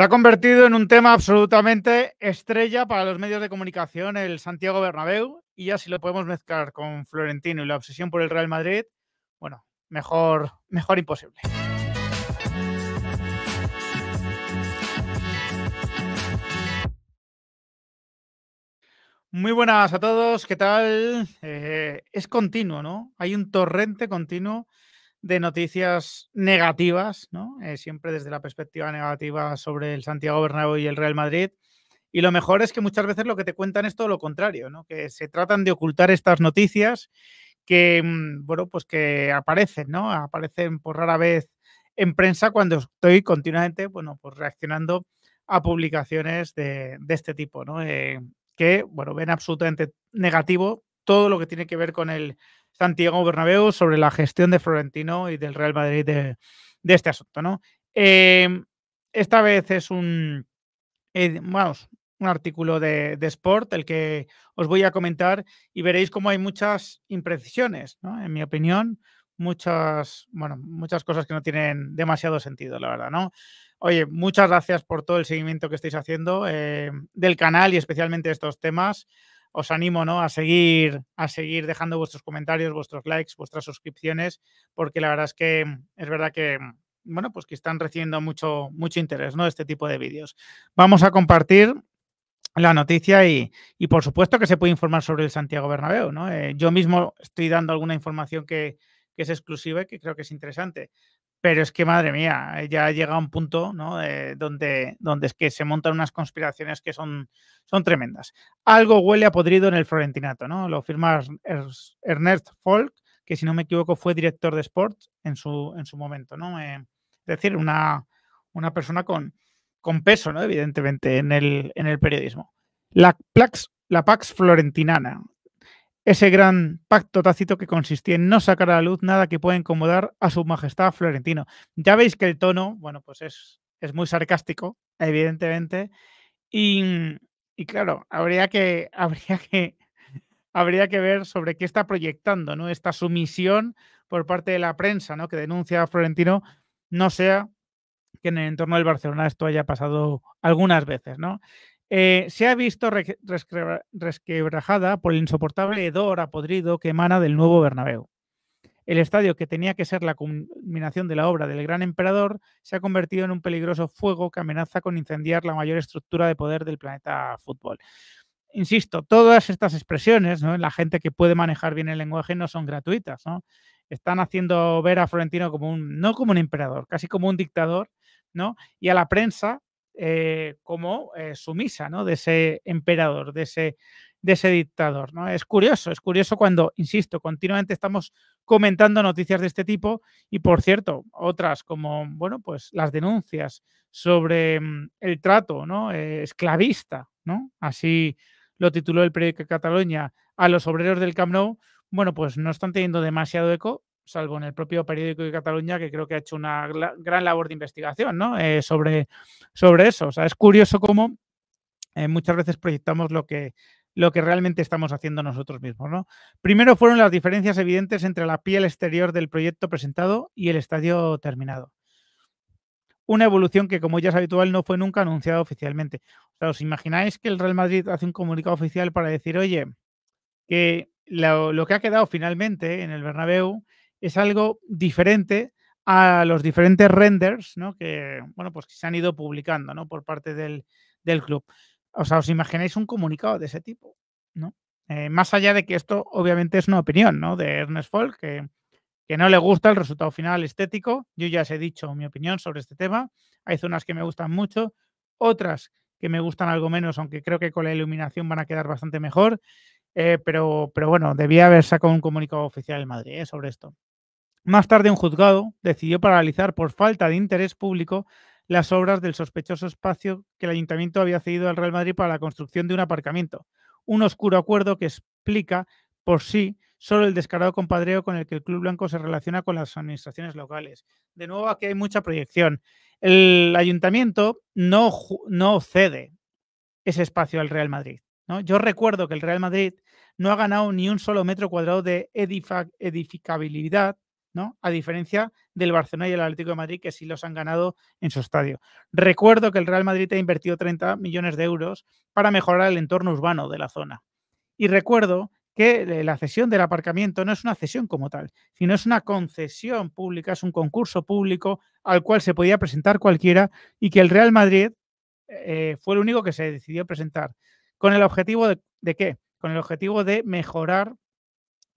Se ha convertido en un tema absolutamente estrella para los medios de comunicación el Santiago Bernabéu y ya si lo podemos mezclar con Florentino y la obsesión por el Real Madrid, bueno, mejor, mejor imposible. Muy buenas a todos, ¿qué tal? Eh, es continuo, ¿no? Hay un torrente continuo de noticias negativas, ¿no? Eh, siempre desde la perspectiva negativa sobre el Santiago Bernabéu y el Real Madrid. Y lo mejor es que muchas veces lo que te cuentan es todo lo contrario, ¿no? Que se tratan de ocultar estas noticias que, mm, bueno, pues que aparecen, ¿no? Aparecen por rara vez en prensa cuando estoy continuamente, bueno, pues reaccionando a publicaciones de, este tipo, ¿no? Eh, que, bueno, ven absolutamente negativo todo lo que tiene que ver con el Santiago Bernabéu sobre la gestión de Florentino y del Real Madrid de, este asunto, ¿no? Em, esta vez es un, eh, un artículo de, Sport, el que os voy a comentar, y veréis cómo hay muchas imprecisiones, En mi opinión, muchas, bueno, muchas cosas que no tienen demasiado sentido, la verdad, ¿no? Oye, muchas gracias por todo el seguimiento que estáis haciendo eh, del canal y especialmente estos temas os animo ¿no? a, seguir, a seguir dejando vuestros comentarios, vuestros likes, vuestras suscripciones, porque la verdad es que mm, es verdad que mm, bueno, pues que están recibiendo mucho, mucho interés, ¿no? Este tipo de vídeos. Vamos a compartir la noticia y, por supuesto que se puede informar sobre el Santiago Bernabéu, eh, yo mismo estoy dando alguna información que, que es exclusiva y que creo que es interesante. Pero es que, madre mía, eh, ya llega un punto ¿no? donde, donde es que se montan unas conspiraciones que son, son tremendas. Algo huele a podrido en el Florentinato, ¿no? Lo firma Ernest Folk, que si no me equivoco fue director de Sport en su, en su momento, ¿no? Eh, es decir, una, una persona con, con peso, ¿no? Evidentemente, en el, en el periodismo. La la Pax Florentinana ese gran pacto tácito que consistía en no sacar a la luz nada que pueda incomodar a su majestad Florentino. Ya veis que el tono, bueno, pues es, es muy sarcástico, evidentemente, y, claro, habría que, habría que, habría que ver sobre qué está proyectando, ¿no? Esta sumisión por parte de la prensa, ¿no? Que denuncia a Florentino, no sea que en el entorno del Barcelona esto haya pasado algunas veces, ¿no? Eh, se ha visto resquebrajada por el insoportable hedor a podrido que emana del nuevo Bernabéu. El estadio, que tenía que ser la culminación de la obra del gran emperador, se ha convertido en un peligroso fuego que amenaza con incendiar la mayor estructura de poder del planeta fútbol. Insisto, todas estas expresiones, ¿no? la gente que puede manejar bien el lenguaje no son gratuitas. Están haciendo ver a Florentino como un, no como un emperador, casi como un dictador, ¿no? y a la prensa eh, como eh, sumisa ¿no? de ese emperador, de ese, de ese dictador. ¿no? Es curioso, es curioso cuando, insisto, continuamente estamos comentando noticias de este tipo y, por cierto, otras como bueno, pues, las denuncias sobre mm, el trato ¿no? Eh, esclavista, ¿no? así lo tituló el periódico de Cataluña, a los obreros del Camp bueno, pues no están teniendo demasiado eco salvo en el propio periódico de Cataluña, que creo que ha hecho una gran labor de investigación eh, sobre, sobre eso. es curioso cómo eh, muchas veces proyectamos lo que, lo que realmente estamos haciendo nosotros mismos. Primero fueron las diferencias evidentes entre la piel exterior del proyecto presentado y el estadio terminado. Una evolución que, como ya es habitual, no fue nunca anunciada oficialmente. O sea, ¿os imagináis que el Real Madrid hace un comunicado oficial para decir, oye, que lo, lo que ha quedado finalmente en el Bernabéu es algo diferente a los diferentes renders ¿no? que, bueno, pues se han ido publicando ¿no? por parte del, club. O sea, os imagináis un comunicado de ese tipo, ¿no? Eh, más allá de que esto obviamente es una opinión ¿no? de Ernest Folk, que, no le gusta el resultado final estético. Yo ya os he dicho mi opinión sobre este tema. Hay zonas que me gustan mucho, otras que me gustan algo menos, aunque creo que con la iluminación van a quedar bastante mejor. Eh, pero, pero bueno, debía haber sacado un comunicado oficial en Madrid ¿eh? sobre esto. Más tarde, un juzgado decidió paralizar por falta de interés público las obras del sospechoso espacio que el ayuntamiento había cedido al Real Madrid para la construcción de un aparcamiento. Un oscuro acuerdo que explica por sí solo el descarado compadreo con el que el Club Blanco se relaciona con las administraciones locales. De nuevo, aquí hay mucha proyección. El ayuntamiento no, no cede ese espacio al Real Madrid. Yo recuerdo que el Real Madrid no ha ganado ni un solo metro cuadrado de edificabilidad a diferencia del Barcelona y el Atlético de Madrid, que sí los han ganado en su estadio. Recuerdo que el Real Madrid ha invertido 30 millones de euros para mejorar el entorno urbano de la zona. Y recuerdo que eh, la cesión del aparcamiento no es una cesión como tal, sino es una concesión pública, es un concurso público al cual se podía presentar cualquiera y que el Real Madrid eh, fue el único que se decidió presentar. ¿Con el objetivo de, de qué? Con el objetivo de mejorar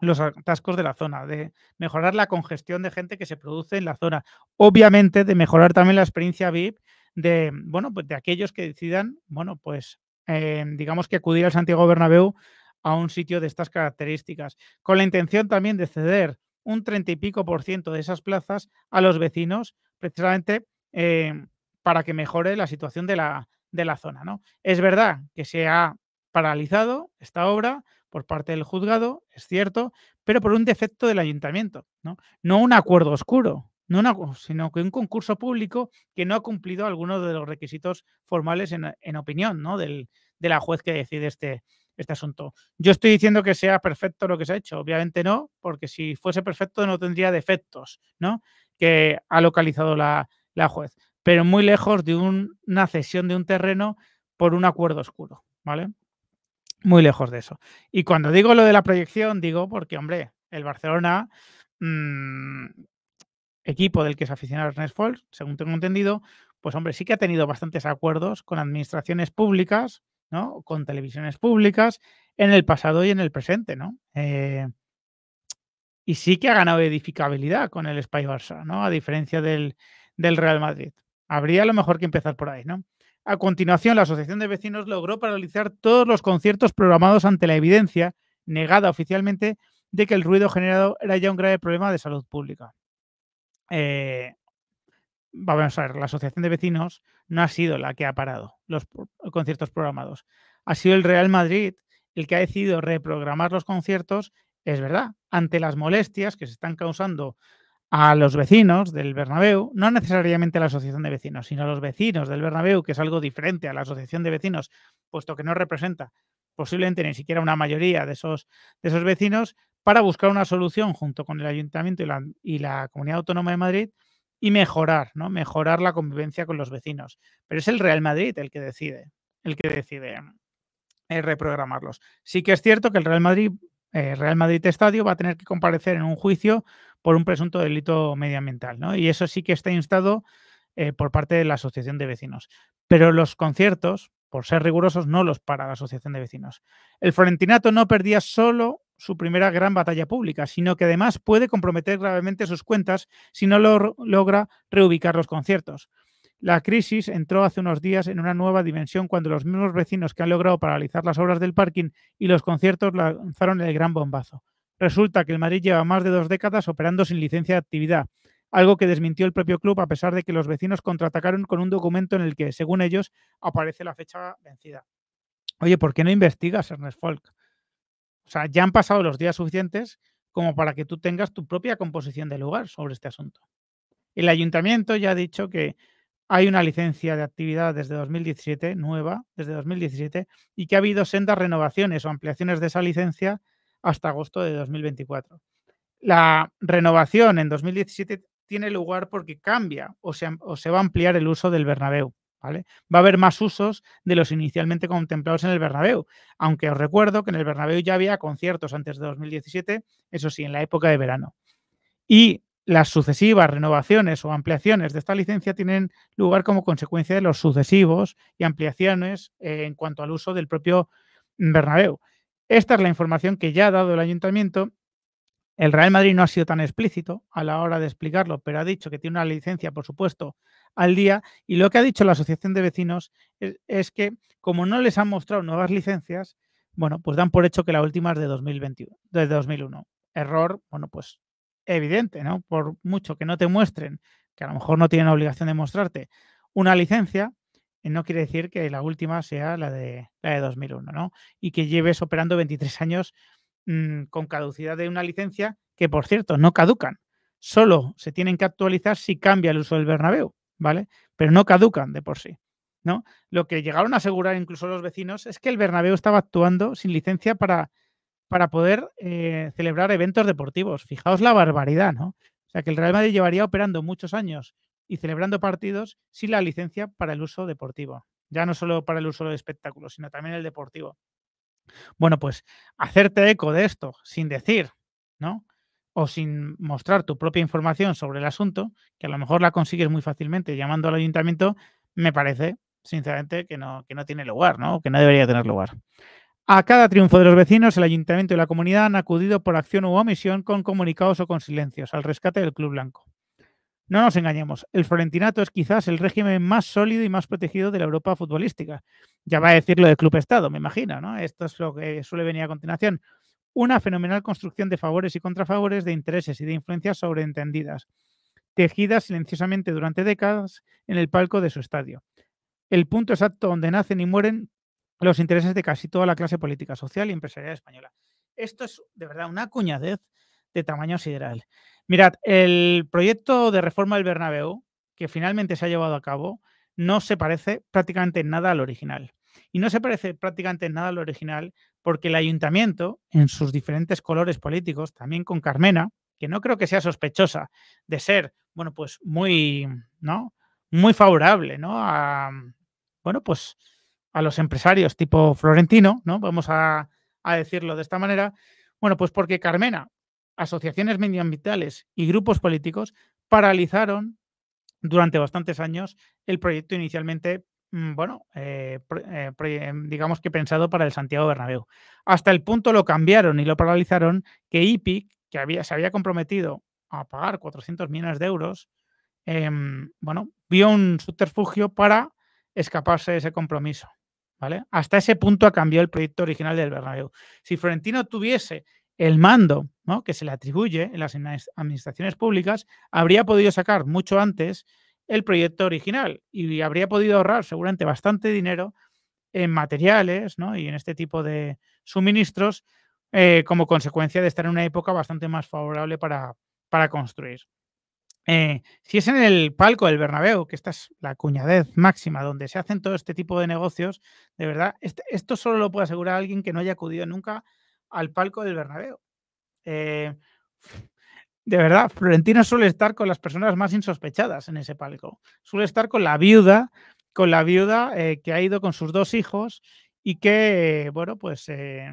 los atascos de la zona, de mejorar la congestión de gente que se produce en la zona, obviamente de mejorar también la experiencia VIP de, bueno, pues de aquellos que decidan, bueno, pues eh, digamos que acudir al Santiago Bernabéu a un sitio de estas características, con la intención también de ceder un treinta y pico por ciento de esas plazas a los vecinos, precisamente eh, para que mejore la situación de la, de la zona. ¿no? Es verdad que se ha paralizado esta obra por parte del juzgado, es cierto, pero por un defecto del ayuntamiento, ¿no? No un acuerdo oscuro, sino que un concurso público que no ha cumplido algunos de los requisitos formales en, opinión, ¿no? Del, de la juez que decide este, este asunto. Yo estoy diciendo que sea perfecto lo que se ha hecho. Obviamente no, porque si fuese perfecto no tendría defectos, ¿no? Que ha localizado la, juez. Pero muy lejos de una cesión de un terreno por un acuerdo oscuro, ¿vale? Muy lejos de eso. Y cuando digo lo de la proyección, digo porque, hombre, el Barcelona, mm, equipo del que se aficionado Ernest Falls, según tengo entendido, pues, hombre, sí que ha tenido bastantes acuerdos con administraciones públicas, ¿no? Con televisiones públicas en el pasado y en el presente, ¿no? Eh, y sí que ha ganado edificabilidad con el Spy Barça, ¿no? A diferencia del, Real Madrid. Habría lo mejor que empezar por ahí, ¿no? A continuación, la Asociación de Vecinos logró paralizar todos los conciertos programados ante la evidencia, negada oficialmente, de que el ruido generado era ya un grave problema de salud pública. Eh, vamos a ver, la Asociación de Vecinos no ha sido la que ha parado los conciertos programados. Ha sido el Real Madrid el que ha decidido reprogramar los conciertos, es verdad, ante las molestias que se están causando a los vecinos del Bernabéu, no necesariamente a la asociación de vecinos, sino a los vecinos del Bernabéu, que es algo diferente a la asociación de vecinos, puesto que no representa posiblemente ni siquiera una mayoría de esos, de esos vecinos, para buscar una solución junto con el ayuntamiento y la, Comunidad Autónoma de Madrid y mejorar, ¿no? Mejorar la convivencia con los vecinos. Pero es el Real Madrid el que decide, el que decide eh, reprogramarlos. Sí que es cierto que el Real Madrid, eh, Real Madrid Estadio, va a tener que comparecer en un juicio por un presunto delito medioambiental. ¿no? Y eso sí que está instado eh, por parte de la Asociación de Vecinos. Pero los conciertos, por ser rigurosos, no los para la Asociación de Vecinos. El Florentinato no perdía solo su primera gran batalla pública, sino que además puede comprometer gravemente sus cuentas si no logra reubicar los conciertos. La crisis entró hace unos días en una nueva dimensión cuando los mismos vecinos que han logrado paralizar las obras del parking y los conciertos lanzaron el gran bombazo. Resulta que el Madrid lleva más de dos décadas operando sin licencia de actividad, algo que desmintió el propio club a pesar de que los vecinos contraatacaron con un documento en el que, según ellos, aparece la fecha vencida. Oye, ¿por qué no investigas, Ernest Folk? O sea, ya han pasado los días suficientes como para que tú tengas tu propia composición de lugar sobre este asunto. El ayuntamiento ya ha dicho que hay una licencia de actividad desde 2017, nueva, desde 2017, y que ha habido sendas renovaciones o ampliaciones de esa licencia hasta agosto de 2024. La renovación en 2017 tiene lugar porque cambia o se, se va a ampliar el uso del Bernabéu. ¿Vale? Va a haber más usos de los inicialmente contemplados en el Bernabéu, aunque os recuerdo que en el Bernabéu ya había conciertos antes de 2017, eso sí, en la época de verano. Y las sucesivas renovaciones o ampliaciones de esta licencia tienen lugar como consecuencia de los sucesivos y ampliaciones eh, en cuanto al uso del propio Bernabéu. Esta es la información que ya ha dado el ayuntamiento. El Real Madrid no ha sido tan explícito a la hora de explicarlo, pero ha dicho que tiene una licencia, por supuesto, al día. Y lo que ha dicho la Asociación de Vecinos es, que, como no les han mostrado nuevas licencias, bueno, pues dan por hecho que la última es de 2021, de 2001. Error, bueno, pues evidente, ¿no? Por mucho que no te muestren, que a lo mejor no tienen obligación de mostrarte una licencia, eh, no quiere decir que la última sea la de, la de 2001, ¿no? Y que lleves operando 23 años mm, con caducidad de una licencia que, por cierto, no caducan. Solo se tienen que actualizar si cambia el uso del Bernabéu, ¿vale? Pero no caducan de por sí, ¿no? Lo que llegaron a asegurar incluso los vecinos es que el Bernabéu estaba actuando sin licencia para, para poder eh, celebrar eventos deportivos. Fijaos la barbaridad, ¿no? O sea, que el Real Madrid llevaría operando muchos años y celebrando partidos sin la licencia para el uso deportivo. Ya no solo para el uso de espectáculos, sino también el deportivo. Bueno, pues hacerte eco de esto sin decir, ¿no? O sin mostrar tu propia información sobre el asunto, que a lo mejor la consigues muy fácilmente llamando al ayuntamiento, me parece, sinceramente, que no, que no tiene lugar, ¿no? Que no debería tener lugar. A cada triunfo de los vecinos, el ayuntamiento y la comunidad han acudido por acción u omisión con comunicados o con silencios al rescate del Club Blanco. No nos engañemos, el Florentinato es quizás el régimen más sólido y más protegido de la Europa futbolística. Ya va a decirlo del Club Estado, me imagino, ¿no? Esto es lo que suele venir a continuación. Una fenomenal construcción de favores y contrafavores, de intereses y de influencias sobreentendidas, tejidas silenciosamente durante décadas en el palco de su estadio. El punto exacto donde nacen y mueren los intereses de casi toda la clase política, social y empresarial española. Esto es de verdad una cuñadez de tamaño sideral. Mirad, el proyecto de reforma del Bernabéu, que finalmente se ha llevado a cabo, no se parece prácticamente nada al original. Y no se parece prácticamente nada al original porque el ayuntamiento, en sus diferentes colores políticos, también con Carmena, que no creo que sea sospechosa de ser, bueno, pues muy, ¿no? Muy favorable, ¿no? A, bueno, pues a los empresarios tipo Florentino, ¿no? Vamos a, a decirlo de esta manera. Bueno, pues porque Carmena asociaciones medioambientales y grupos políticos paralizaron durante bastantes años el proyecto inicialmente, mm, bueno, eh, eh, em, digamos que pensado para el Santiago Bernabéu. Hasta el punto lo cambiaron y lo paralizaron que IPIC, que había, se había comprometido a pagar 400 millones de euros, em, bueno, vio un subterfugio para escaparse de ese compromiso. ¿Vale? Hasta ese punto ha cambiado el proyecto original del Bernabéu. Si Florentino tuviese el mando que se le atribuye en las administraciones públicas habría podido sacar mucho antes el proyecto original y habría podido ahorrar seguramente bastante dinero en materiales y en este tipo de suministros eh, como consecuencia de estar en una época bastante más favorable para, para construir. Eh, si es en el palco del Bernabéu, que esta es la cuñadez máxima donde se hacen todo este tipo de negocios, de verdad, este, esto solo lo puede asegurar alguien que no haya acudido nunca al palco del Bernabéu. Eh, de verdad, Florentino suele estar con las personas más insospechadas en ese palco. Suele estar con la viuda, con la viuda eh, que ha ido con sus dos hijos y que, bueno, pues eh,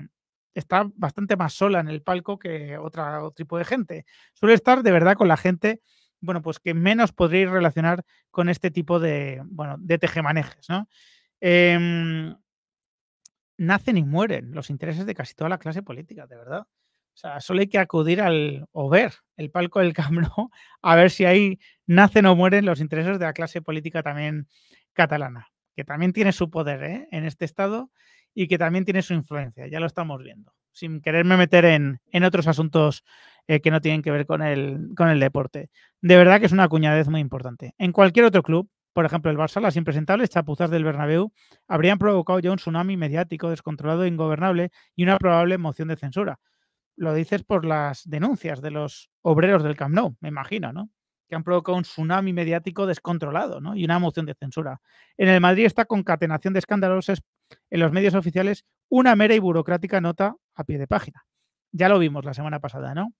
está bastante más sola en el palco que otra, otro tipo de gente. Suele estar de verdad con la gente, bueno, pues que menos podréis relacionar con este tipo de, bueno, de tejemanejes, ¿no? Em, nacen y mueren los intereses de casi toda la clase política, de verdad. O sea, solo hay que acudir al o ver el palco del camro a ver si ahí nacen o mueren los intereses de la clase política también catalana, que también tiene su poder ¿eh? en este estado y que también tiene su influencia, ya lo estamos viendo, sin quererme meter en, otros asuntos eh, que no tienen que ver con el, con el deporte. De verdad que es una cuñadez muy importante. En cualquier otro club, por ejemplo, el Barça, las impresentables chapuzas del Bernabéu habrían provocado ya un tsunami mediático descontrolado e ingobernable y una probable moción de censura. Lo dices por las denuncias de los obreros del Camp Nou, me imagino, ¿no? Que han provocado un tsunami mediático descontrolado, ¿no? Y una moción de censura. En el Madrid esta concatenación de escándalos en los medios oficiales una mera y burocrática nota a pie de página. Ya lo vimos la semana pasada, ¿no?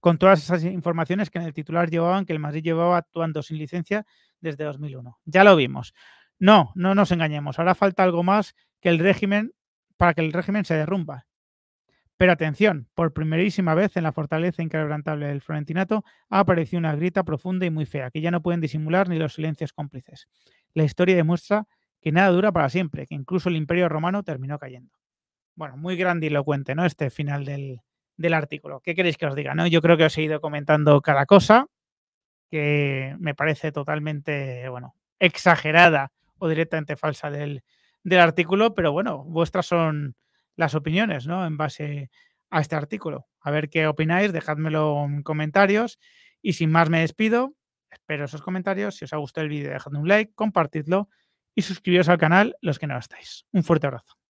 con todas esas informaciones que en el titular llevaban que el Madrid llevaba actuando sin licencia desde 2001. Ya lo vimos. No, no nos engañemos. Ahora falta algo más que el régimen para que el régimen se derrumba. Pero atención, por primerísima vez en la fortaleza inquebrantable del Florentinato ha aparecido una grita profunda y muy fea, que ya no pueden disimular ni los silencios cómplices. La historia demuestra que nada dura para siempre, que incluso el imperio romano terminó cayendo. Bueno, muy grandilocuente, ¿no? Este final del, del artículo. ¿Qué queréis que os diga? No? Yo creo que os he ido comentando cada cosa que me parece totalmente, bueno, exagerada o directamente falsa del, artículo, pero bueno, vuestras son las opiniones, ¿no? En base a este artículo. A ver qué opináis, dejadmelo en comentarios y sin más me despido. Espero esos comentarios. Si os ha gustado el vídeo, dejadme un like, compartidlo y suscribiros al canal los que no estáis. Un fuerte abrazo.